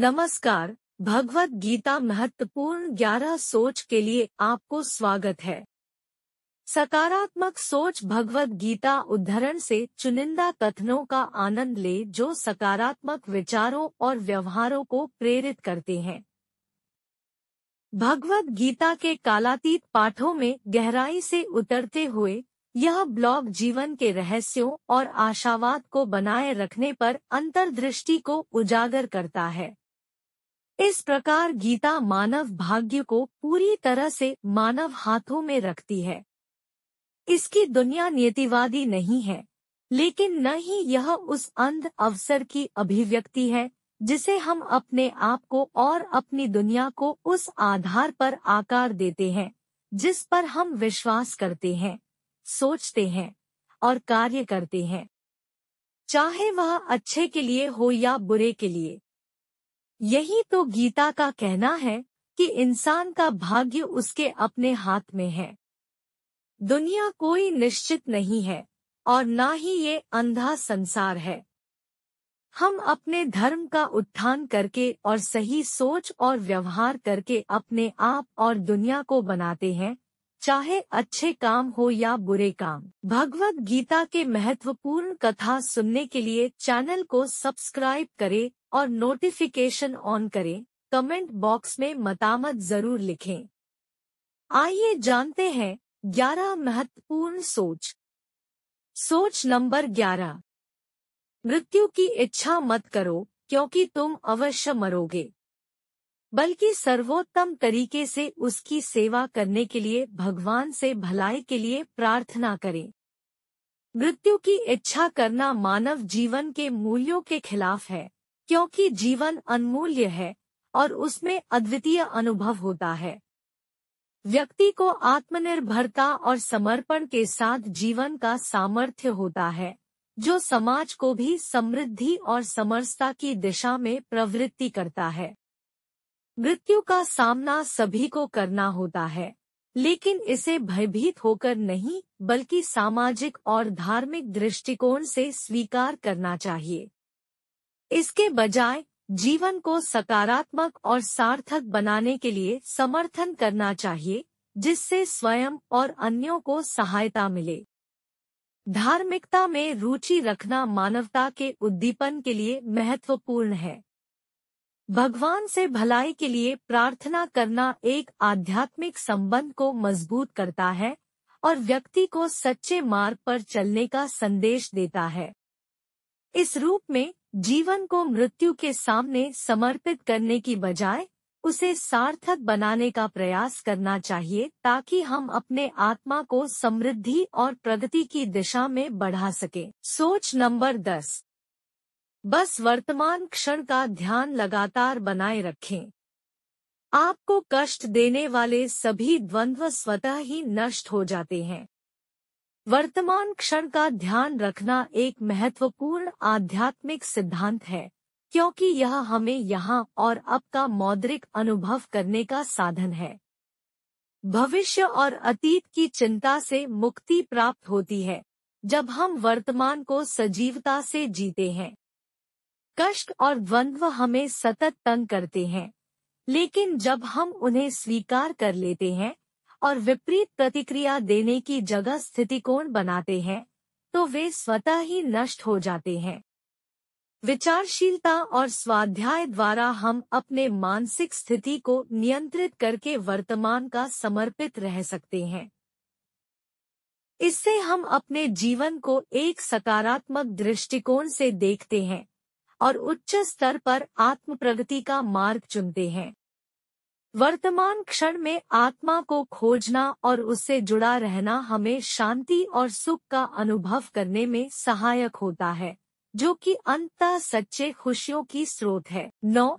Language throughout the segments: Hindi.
नमस्कार भगवत गीता महत्वपूर्ण ग्यारह सोच के लिए आपको स्वागत है सकारात्मक सोच भगवत गीता उद्धरण से चुनिंदा कथनों का आनंद ले जो सकारात्मक विचारों और व्यवहारों को प्रेरित करते हैं भगवत गीता के कालातीत पाठों में गहराई से उतरते हुए यह ब्लॉग जीवन के रहस्यों और आशावाद को बनाए रखने पर अंतर्दृष्टि को उजागर करता है इस प्रकार गीता मानव भाग्य को पूरी तरह से मानव हाथों में रखती है इसकी दुनिया नियतिवादी नहीं है लेकिन न ही यह उस अंध अवसर की अभिव्यक्ति है जिसे हम अपने आप को और अपनी दुनिया को उस आधार पर आकार देते हैं जिस पर हम विश्वास करते हैं सोचते हैं और कार्य करते हैं चाहे वह अच्छे के लिए हो या बुरे के लिए यही तो गीता का कहना है कि इंसान का भाग्य उसके अपने हाथ में है दुनिया कोई निश्चित नहीं है और ना ही ये अंधा संसार है हम अपने धर्म का उत्थान करके और सही सोच और व्यवहार करके अपने आप और दुनिया को बनाते हैं चाहे अच्छे काम हो या बुरे काम भगवत गीता के महत्वपूर्ण कथा सुनने के लिए चैनल को सब्सक्राइब करें और नोटिफिकेशन ऑन करें कमेंट बॉक्स में मतामत जरूर लिखें आइए जानते हैं ग्यारह महत्वपूर्ण सोच सोच नंबर ग्यारह मृत्यु की इच्छा मत करो क्योंकि तुम अवश्य मरोगे बल्कि सर्वोत्तम तरीके से उसकी सेवा करने के लिए भगवान से भलाई के लिए प्रार्थना करें मृत्यु की इच्छा करना मानव जीवन के मूल्यों के खिलाफ है क्योंकि जीवन अनमूल्य है और उसमें अद्वितीय अनुभव होता है व्यक्ति को आत्मनिर्भरता और समर्पण के साथ जीवन का सामर्थ्य होता है जो समाज को भी समृद्धि और समरसता की दिशा में प्रवृत्ति करता है मृत्यु का सामना सभी को करना होता है लेकिन इसे भयभीत होकर नहीं बल्कि सामाजिक और धार्मिक दृष्टिकोण से स्वीकार करना चाहिए इसके बजाय जीवन को सकारात्मक और सार्थक बनाने के लिए समर्थन करना चाहिए जिससे स्वयं और अन्यों को सहायता मिले धार्मिकता में रुचि रखना मानवता के उद्दीपन के लिए महत्वपूर्ण है भगवान से भलाई के लिए प्रार्थना करना एक आध्यात्मिक संबंध को मजबूत करता है और व्यक्ति को सच्चे मार्ग पर चलने का संदेश देता है इस रूप में जीवन को मृत्यु के सामने समर्पित करने की बजाय उसे सार्थक बनाने का प्रयास करना चाहिए ताकि हम अपने आत्मा को समृद्धि और प्रगति की दिशा में बढ़ा सके सोच नंबर दस बस वर्तमान क्षण का ध्यान लगातार बनाए रखें आपको कष्ट देने वाले सभी द्वंद्व स्वतः ही नष्ट हो जाते हैं वर्तमान क्षण का ध्यान रखना एक महत्वपूर्ण आध्यात्मिक सिद्धांत है क्योंकि यह हमें यहाँ और अब का मौद्रिक अनुभव करने का साधन है भविष्य और अतीत की चिंता से मुक्ति प्राप्त होती है जब हम वर्तमान को सजीवता से जीते हैं कष्ट और द्वंद्व हमें सतत तंग करते हैं लेकिन जब हम उन्हें स्वीकार कर लेते हैं और विपरीत प्रतिक्रिया देने की जगह स्थितिकोण बनाते हैं तो वे स्वतः ही नष्ट हो जाते हैं विचारशीलता और स्वाध्याय द्वारा हम अपने मानसिक स्थिति को नियंत्रित करके वर्तमान का समर्पित रह सकते हैं इससे हम अपने जीवन को एक सकारात्मक दृष्टिकोण से देखते हैं और उच्च स्तर पर आत्म प्रगति का मार्ग चुनते हैं वर्तमान क्षण में आत्मा को खोजना और उससे जुड़ा रहना हमें शांति और सुख का अनुभव करने में सहायक होता है जो कि अंत सच्चे खुशियों की स्रोत है नौ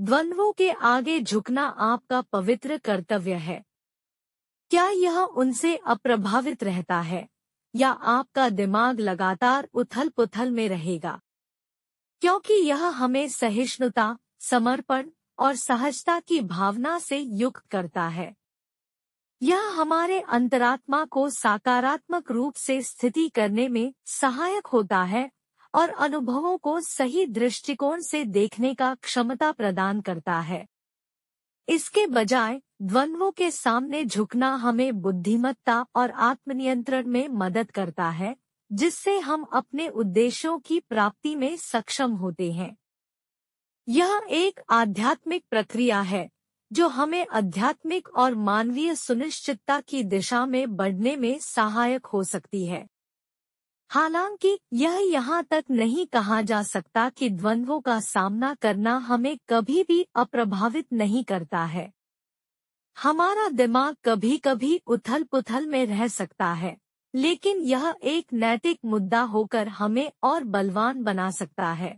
द्वंद्वों के आगे झुकना आपका पवित्र कर्तव्य है क्या यह उनसे अप्रभावित रहता है या आपका दिमाग लगातार उथल पुथल में रहेगा क्योंकि यह हमें सहिष्णुता समर्पण और सहजता की भावना से युक्त करता है यह हमारे अंतरात्मा को सकारात्मक रूप से स्थिति करने में सहायक होता है और अनुभवों को सही दृष्टिकोण से देखने का क्षमता प्रदान करता है इसके बजाय द्वंद्वों के सामने झुकना हमें बुद्धिमत्ता और आत्मनियंत्रण में मदद करता है जिससे हम अपने उद्देश्यों की प्राप्ति में सक्षम होते हैं यह एक आध्यात्मिक प्रक्रिया है जो हमें आध्यात्मिक और मानवीय सुनिश्चितता की दिशा में बढ़ने में सहायक हो सकती है हालांकि यह यहाँ तक नहीं कहा जा सकता कि द्वंद्वों का सामना करना हमें कभी भी अप्रभावित नहीं करता है हमारा दिमाग कभी कभी उथल पुथल में रह सकता है लेकिन यह एक नैतिक मुद्दा होकर हमें और बलवान बना सकता है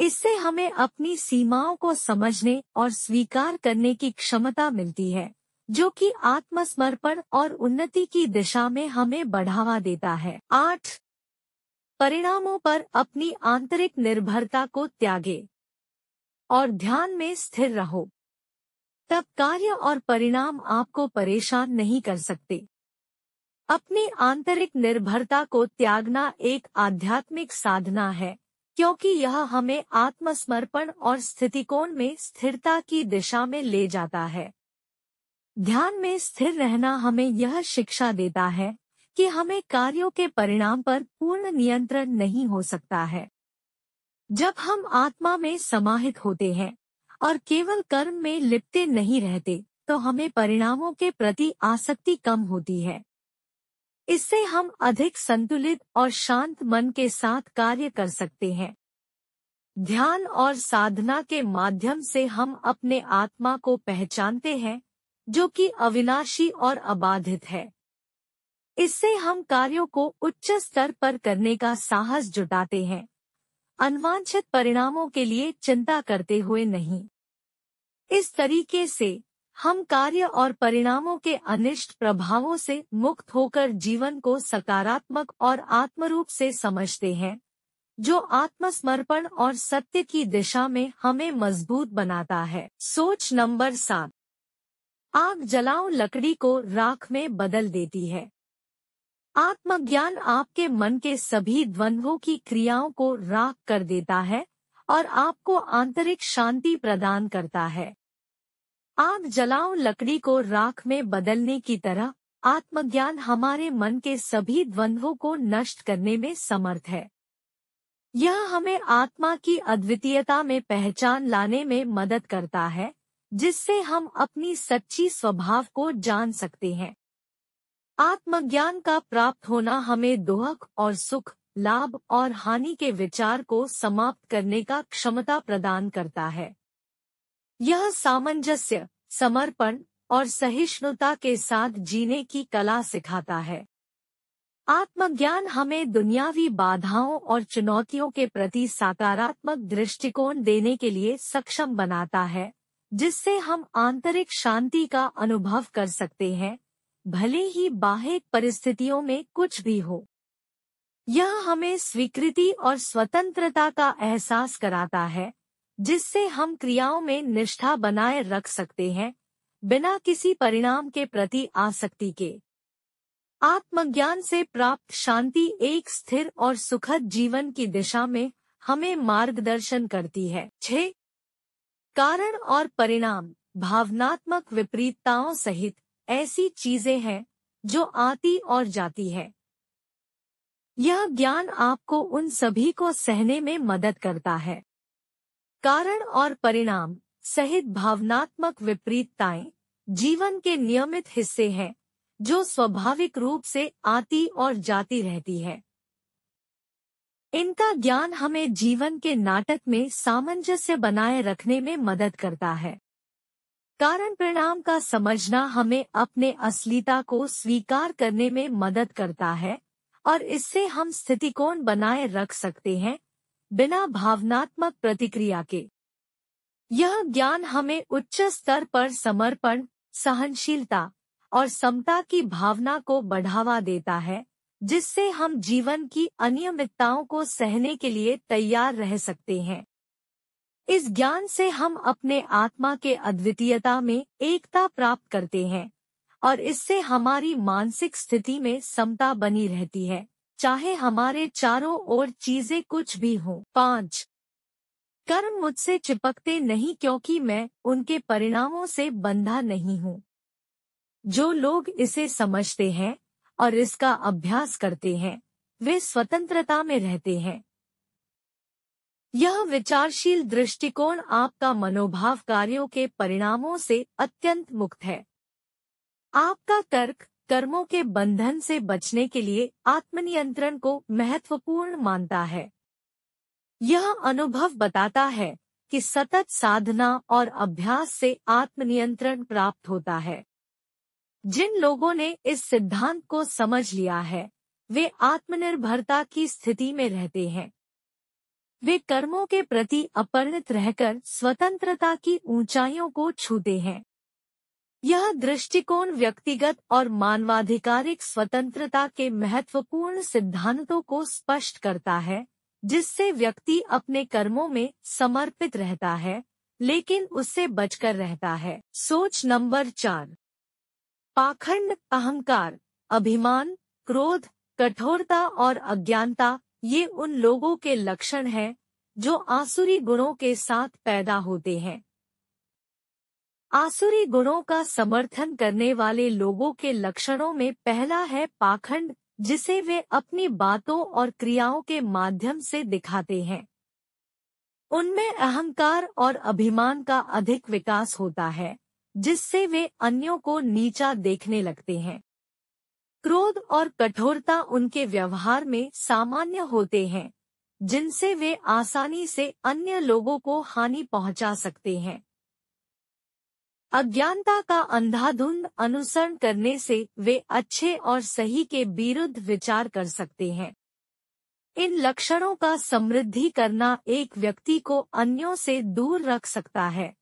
इससे हमें अपनी सीमाओं को समझने और स्वीकार करने की क्षमता मिलती है जो कि आत्मसमर्पण और उन्नति की दिशा में हमें बढ़ावा देता है आठ परिणामों पर अपनी आंतरिक निर्भरता को त्यागे और ध्यान में स्थिर रहो तब कार्य और परिणाम आपको परेशान नहीं कर सकते अपनी आंतरिक निर्भरता को त्यागना एक आध्यात्मिक साधना है क्योंकि यह हमें आत्मसमर्पण और स्थितिकोण में स्थिरता की दिशा में ले जाता है ध्यान में स्थिर रहना हमें यह शिक्षा देता है कि हमें कार्यों के परिणाम पर पूर्ण नियंत्रण नहीं हो सकता है जब हम आत्मा में समाहित होते हैं और केवल कर्म में लिपते नहीं रहते तो हमें परिणामों के प्रति आसक्ति कम होती है इससे हम अधिक संतुलित और शांत मन के साथ कार्य कर सकते हैं ध्यान और साधना के माध्यम से हम अपने आत्मा को पहचानते हैं जो कि अविनाशी और अबाधित है इससे हम कार्यों को उच्च स्तर पर करने का साहस जुटाते हैं अनवांछित परिणामों के लिए चिंता करते हुए नहीं इस तरीके से हम कार्य और परिणामों के अनिष्ट प्रभावों से मुक्त होकर जीवन को सकारात्मक और आत्मरूप से समझते हैं जो आत्मसमर्पण और सत्य की दिशा में हमें मजबूत बनाता है सोच नंबर सात आग जलाओ लकड़ी को राख में बदल देती है आत्मज्ञान आपके मन के सभी द्वंद्वों की क्रियाओं को राख कर देता है और आपको आंतरिक शांति प्रदान करता है आग जलाओ लकड़ी को राख में बदलने की तरह आत्मज्ञान हमारे मन के सभी द्वंद्वों को नष्ट करने में समर्थ है यह हमें आत्मा की अद्वितीयता में पहचान लाने में मदद करता है जिससे हम अपनी सच्ची स्वभाव को जान सकते हैं आत्मज्ञान का प्राप्त होना हमें दोहक और सुख लाभ और हानि के विचार को समाप्त करने का क्षमता प्रदान करता है यह सामंजस्य समर्पण और सहिष्णुता के साथ जीने की कला सिखाता है आत्मज्ञान हमें दुनियावी बाधाओं और चुनौतियों के प्रति सकारात्मक दृष्टिकोण देने के लिए सक्षम बनाता है जिससे हम आंतरिक शांति का अनुभव कर सकते हैं भले ही बाह्य परिस्थितियों में कुछ भी हो यह हमें स्वीकृति और स्वतंत्रता का एहसास कराता है जिससे हम क्रियाओं में निष्ठा बनाए रख सकते हैं बिना किसी परिणाम के प्रति आसक्ति के आत्मज्ञान से प्राप्त शांति एक स्थिर और सुखद जीवन की दिशा में हमें मार्गदर्शन करती है छ कारण और परिणाम भावनात्मक विपरीतताओं सहित ऐसी चीजें हैं जो आती और जाती है यह ज्ञान आपको उन सभी को सहने में मदद करता है कारण और परिणाम सहित भावनात्मक विपरीतताएं जीवन के नियमित हिस्से हैं जो स्वाभाविक रूप से आती और जाती रहती है इनका ज्ञान हमें जीवन के नाटक में सामंजस्य बनाए रखने में मदद करता है कारण परिणाम का समझना हमें अपने असलीता को स्वीकार करने में मदद करता है और इससे हम स्थितिकोण बनाए रख सकते हैं बिना भावनात्मक प्रतिक्रिया के यह ज्ञान हमें उच्च स्तर पर समर्पण सहनशीलता और समता की भावना को बढ़ावा देता है जिससे हम जीवन की अनियमितताओं को सहने के लिए तैयार रह सकते हैं इस ज्ञान से हम अपने आत्मा के अद्वितीयता में एकता प्राप्त करते हैं और इससे हमारी मानसिक स्थिति में समता बनी रहती है चाहे हमारे चारों ओर चीजें कुछ भी हों पाँच कर्म मुझसे चिपकते नहीं क्योंकि मैं उनके परिणामों से बंधा नहीं हूँ जो लोग इसे समझते हैं और इसका अभ्यास करते हैं वे स्वतंत्रता में रहते हैं यह विचारशील दृष्टिकोण आपका मनोभाव कार्यों के परिणामों से अत्यंत मुक्त है आपका तर्क कर्मों के बंधन से बचने के लिए आत्मनियंत्रण को महत्वपूर्ण मानता है यह अनुभव बताता है कि सतत साधना और अभ्यास से आत्मनियंत्रण प्राप्त होता है जिन लोगों ने इस सिद्धांत को समझ लिया है वे आत्मनिर्भरता की स्थिति में रहते हैं वे कर्मों के प्रति अपरिणित रहकर स्वतंत्रता की ऊंचाइयों को छूते हैं यह दृष्टिकोण व्यक्तिगत और मानवाधिकारिक स्वतंत्रता के महत्वपूर्ण सिद्धांतों को स्पष्ट करता है जिससे व्यक्ति अपने कर्मों में समर्पित रहता है लेकिन उससे बचकर रहता है सोच नंबर चार पाखंड अहंकार अभिमान क्रोध कठोरता और अज्ञानता ये उन लोगों के लक्षण हैं जो आसुरी गुणों के साथ पैदा होते हैं आसुरी गुणों का समर्थन करने वाले लोगों के लक्षणों में पहला है पाखंड जिसे वे अपनी बातों और क्रियाओं के माध्यम से दिखाते हैं उनमें अहंकार और अभिमान का अधिक विकास होता है जिससे वे अन्यों को नीचा देखने लगते हैं क्रोध और कठोरता उनके व्यवहार में सामान्य होते हैं जिनसे वे आसानी से अन्य लोगों को हानि पहुंचा सकते हैं अज्ञानता का अंधाधुंध अनुसरण करने से वे अच्छे और सही के विरुद्ध विचार कर सकते हैं इन लक्षणों का समृद्धि करना एक व्यक्ति को अन्यों से दूर रख सकता है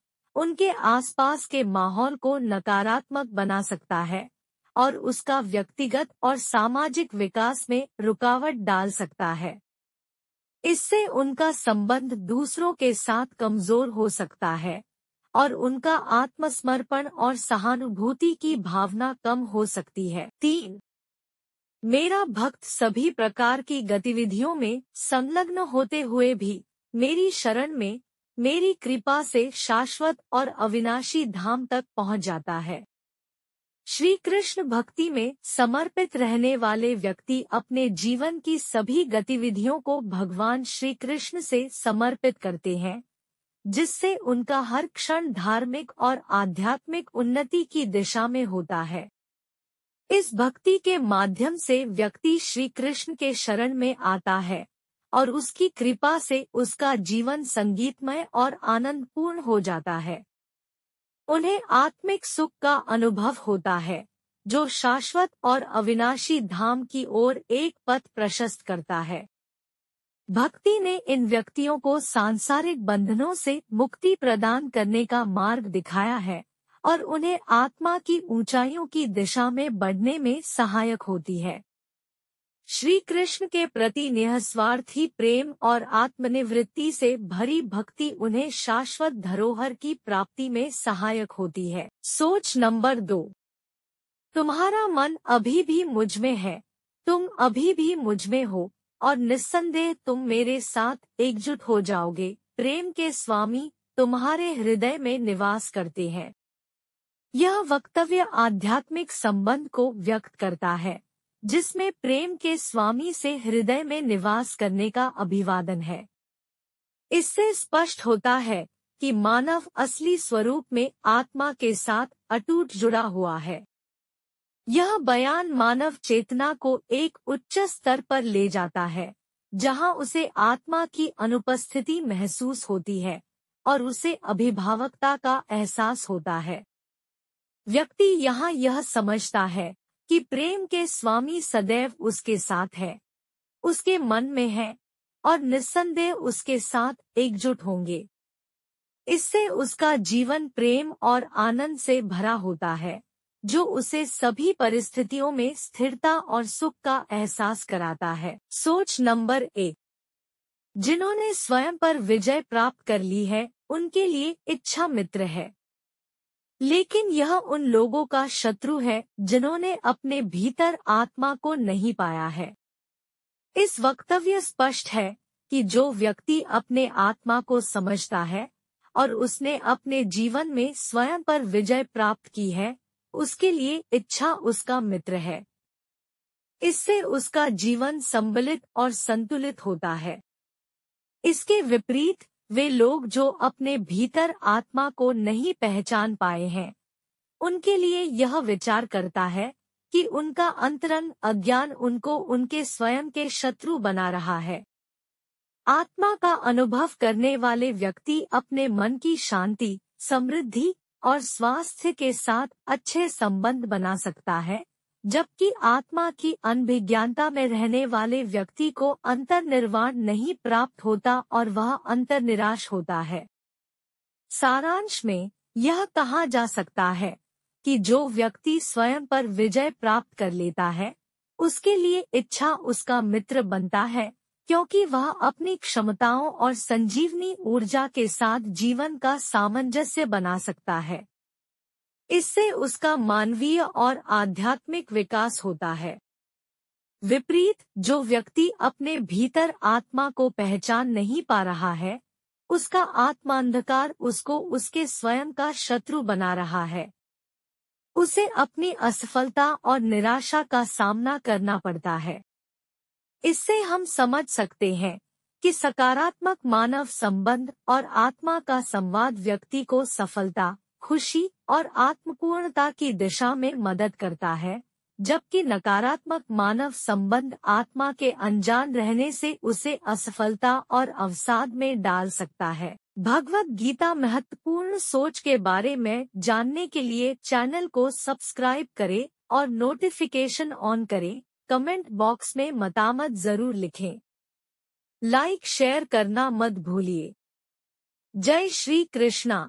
उनके आसपास के माहौल को नकारात्मक बना सकता है और उसका व्यक्तिगत और सामाजिक विकास में रुकावट डाल सकता है इससे उनका संबंध दूसरों के साथ कमजोर हो सकता है और उनका आत्मसमर्पण और सहानुभूति की भावना कम हो सकती है तीन मेरा भक्त सभी प्रकार की गतिविधियों में संलग्न होते हुए भी मेरी शरण में मेरी कृपा से शाश्वत और अविनाशी धाम तक पहुंच जाता है श्री कृष्ण भक्ति में समर्पित रहने वाले व्यक्ति अपने जीवन की सभी गतिविधियों को भगवान श्री कृष्ण से समर्पित करते हैं जिससे उनका हर क्षण धार्मिक और आध्यात्मिक उन्नति की दिशा में होता है इस भक्ति के माध्यम से व्यक्ति श्री कृष्ण के शरण में आता है और उसकी कृपा से उसका जीवन संगीतमय और आनंदपूर्ण हो जाता है उन्हें आत्मिक सुख का अनुभव होता है जो शाश्वत और अविनाशी धाम की ओर एक पथ प्रशस्त करता है भक्ति ने इन व्यक्तियों को सांसारिक बंधनों से मुक्ति प्रदान करने का मार्ग दिखाया है और उन्हें आत्मा की ऊंचाइयों की दिशा में बढ़ने में सहायक होती है श्री कृष्ण के प्रति निस्वार्थी प्रेम और आत्मनिवृत्ति से भरी भक्ति उन्हें शाश्वत धरोहर की प्राप्ति में सहायक होती है सोच नंबर दो तुम्हारा मन अभी भी मुझ में है तुम अभी भी मुझ में हो और निस्संदेह तुम मेरे साथ एकजुट हो जाओगे प्रेम के स्वामी तुम्हारे हृदय में निवास करते हैं यह वक्तव्य आध्यात्मिक संबंध को व्यक्त करता है जिसमें प्रेम के स्वामी से हृदय में निवास करने का अभिवादन है इससे स्पष्ट होता है कि मानव असली स्वरूप में आत्मा के साथ अटूट जुड़ा हुआ है यह बयान मानव चेतना को एक उच्च स्तर पर ले जाता है जहां उसे आत्मा की अनुपस्थिति महसूस होती है और उसे अभिभावकता का एहसास होता है व्यक्ति यहाँ यह समझता है कि प्रेम के स्वामी सदैव उसके साथ है उसके मन में है और निस्संदेह उसके साथ एकजुट होंगे इससे उसका जीवन प्रेम और आनंद से भरा होता है जो उसे सभी परिस्थितियों में स्थिरता और सुख का एहसास कराता है सोच नंबर एक जिन्होंने स्वयं पर विजय प्राप्त कर ली है उनके लिए इच्छा मित्र है लेकिन यह उन लोगों का शत्रु है जिन्होंने अपने भीतर आत्मा को नहीं पाया है इस वक्तव्य स्पष्ट है कि जो व्यक्ति अपने आत्मा को समझता है और उसने अपने जीवन में स्वयं पर विजय प्राप्त की है उसके लिए इच्छा उसका मित्र है इससे उसका जीवन संबलित और संतुलित होता है इसके विपरीत वे लोग जो अपने भीतर आत्मा को नहीं पहचान पाए हैं उनके लिए यह विचार करता है कि उनका अंतरंग अज्ञान उनको उनके स्वयं के शत्रु बना रहा है आत्मा का अनुभव करने वाले व्यक्ति अपने मन की शांति समृद्धि और स्वास्थ्य के साथ अच्छे संबंध बना सकता है जबकि आत्मा की अनभिज्ञानता में रहने वाले व्यक्ति को अंतर निर्वाण नहीं प्राप्त होता और वह अंतर निराश होता है सारांश में यह कहा जा सकता है कि जो व्यक्ति स्वयं पर विजय प्राप्त कर लेता है उसके लिए इच्छा उसका मित्र बनता है क्योंकि वह अपनी क्षमताओं और संजीवनी ऊर्जा के साथ जीवन का सामंजस्य बना सकता है इससे उसका मानवीय और आध्यात्मिक विकास होता है विपरीत जो व्यक्ति अपने भीतर आत्मा को पहचान नहीं पा रहा है उसका आत्मांधकार उसको उसके स्वयं का शत्रु बना रहा है उसे अपनी असफलता और निराशा का सामना करना पड़ता है इससे हम समझ सकते हैं कि सकारात्मक मानव संबंध और आत्मा का संवाद व्यक्ति को सफलता खुशी और आत्मपूर्णता की दिशा में मदद करता है जबकि नकारात्मक मानव संबंध आत्मा के अनजान रहने से उसे असफलता और अवसाद में डाल सकता है भगवत गीता महत्वपूर्ण सोच के बारे में जानने के लिए चैनल को सब्सक्राइब करें और नोटिफिकेशन ऑन करें कमेंट बॉक्स में मतामत जरूर लिखें लाइक शेयर करना मत भूलिए जय श्री कृष्णा